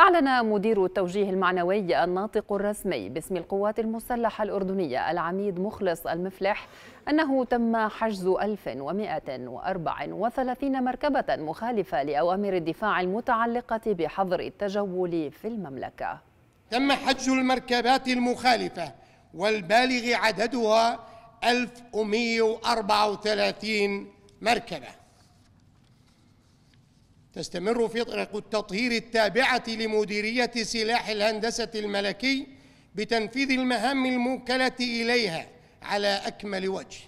أعلن مدير التوجيه المعنوي الناطق الرسمي باسم القوات المسلحة الأردنية العميد مخلص المفلح أنه تم حجز 1134 مركبة مخالفة لأوامر الدفاع المتعلقة بحظر التجول في المملكة تم حجز المركبات المخالفة والبالغ عددها 1134 مركبة تستمر فرق التطهير التابعة لمديرية سلاح الهندسة الملكي بتنفيذ المهام الموكلة إليها على أكمل وجه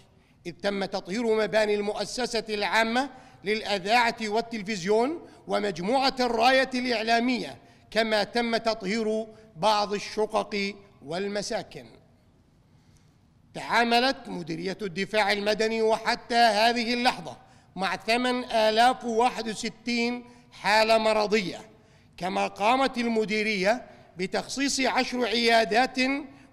إذ تم تطهير مباني المؤسسة العامة للأذاعة والتلفزيون ومجموعة الراية الإعلامية كما تم تطهير بعض الشقق والمساكن تعاملت مديرية الدفاع المدني وحتى هذه اللحظة مع 8061 حالة مرضية كما قامت المديرية بتخصيص عشر عيادات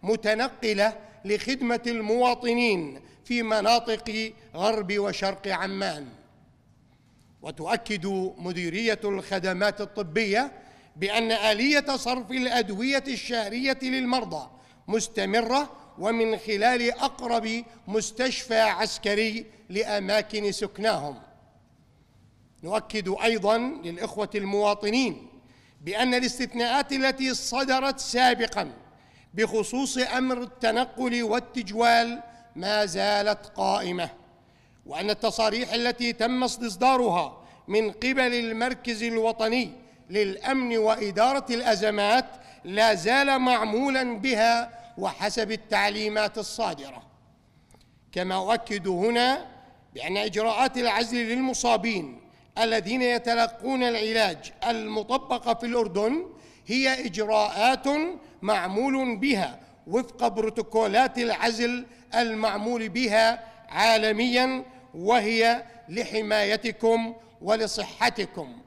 متنقلة لخدمة المواطنين في مناطق غرب وشرق عمان وتؤكد مديرية الخدمات الطبية بأن آلية صرف الأدوية الشهرية للمرضى مستمرة ومن خلال أقرب مستشفى عسكري لأماكن سكناهم نؤكد أيضا للإخوة المواطنين بأن الاستثناءات التي صدرت سابقا بخصوص أمر التنقل والتجوال ما زالت قائمة وأن التصاريح التي تم استصدارها من قبل المركز الوطني للأمن وإدارة الأزمات لا زال معمولا بها وحسب التعليمات الصادرة كما أؤكد هنا بأن إجراءات العزل للمصابين الذين يتلقون العلاج المطبقة في الأردن هي إجراءات معمول بها وفق بروتوكولات العزل المعمول بها عالميا وهي لحمايتكم ولصحتكم